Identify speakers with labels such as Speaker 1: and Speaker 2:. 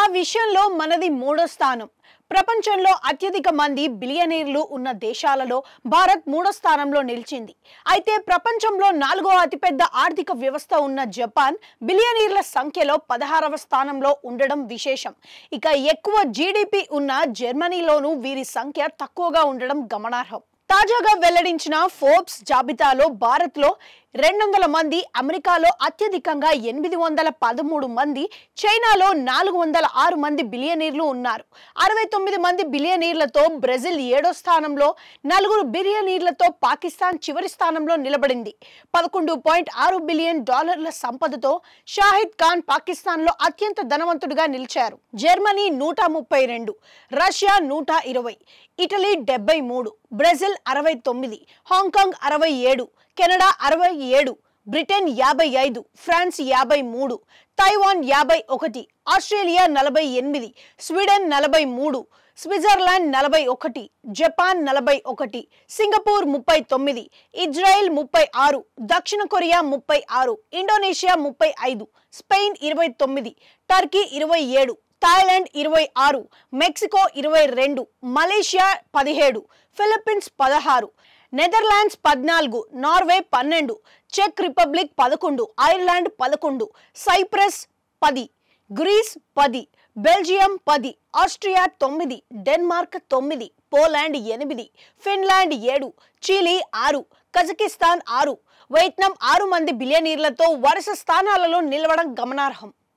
Speaker 1: ఆ విషయంలో మనది మూడో స్థానం ప్రపంచంలో అత్యధిక మంది బిలియనీర్లు ఉన్న దేశాలలో భారత్ మూడో స్థానంలో నిలిచింది అయితే ప్రపంచంలో నాలుగో అతిపెద్ద ఆర్థిక వ్యవస్థ ఉన్న జపాన్ బిలియనీర్ల సంఖ్యలో పదహారవ స్థానంలో ఉండడం విశేషం ఇక ఎక్కువ జీడిపి ఉన్న జర్మనీలోనూ వీరి సంఖ్య తక్కువగా ఉండడం గమనార్హం తాజాగా వెల్లడించిన ఫోర్బ్స్ జాబితాలో భారత్లో రెండు వందల మంది అమెరికాలో అత్యధికంగా ఎనిమిది వందల పదమూడు మంది చైనాలో నాలుగు వందల ఆరు మంది బిలియనీర్లు ఉన్నారు అరవై తొమ్మిది మంది బిలియనీర్లతో బ్రెజిల్ ఏడో స్థానంలో నలుగురు బిలియనీర్లతో పాకిస్తాన్ చివరి స్థానంలో నిలబడింది పదకొండు పాయింట్ ఆరు బిలియన్ డాలర్ల సంపదతో షాహిద్ ఖాన్ పాకిస్తాన్లో అత్యంత ధనవంతుడిగా నిలిచారు జర్మనీ నూట ముప్పై రెండు రష్యా నూట ఇరవై ఇటలీ డెబ్బై మూడు బ్రెజిల్ అరవై తొమ్మిది హాంకాంగ్ అరవై ఏడు కెనడా అరవై ఏడు బ్రిటన్ యాభై ఐదు ఫ్రాన్స్ యాభై మూడు తైవాన్ యాభై ఒకటి ఆస్ట్రేలియా నలభై ఎనిమిది స్వీడన్ నలభై మూడు స్విట్జర్లాండ్ నలభై ఒకటి జపాన్ నలభై ఒకటి సింగపూర్ ముప్పై తొమ్మిది ఇజ్రాయెల్ ముప్పై ఆరు దక్షిణ కొరియా ముప్పై ఆరు ఇండోనేషియా ముప్పై ఐదు స్పెయిన్ ఇరవై తొమ్మిది టర్కీ ఇరవై ఏడు థాయిలాండ్ ఇరవై ఆరు మెక్సికో ఇరవై రెండు మలేషియా పదిహేడు ఫిలిప్పీన్స్ పదహారు నెదర్లాండ్స్ పద్నాలుగు నార్వే పన్నెండు చెక్ రిపబ్లిక్ పదకొండు ఐర్లాండ్ పదకొండు సైప్రస్ పది గ్రీస్ పది బెల్జియం పది ఆస్ట్రియా తొమ్మిది డెన్మార్క్ తొమ్మిది పోలాండ్ ఎనిమిది ఫిన్లాండ్ ఏడు చిలీ ఆరు కజకిస్తాన్ ఆరు వియత్నాం ఆరు మంది బిలియనీర్లతో వరుస స్థానాలలో నిలవడం గమనార్హం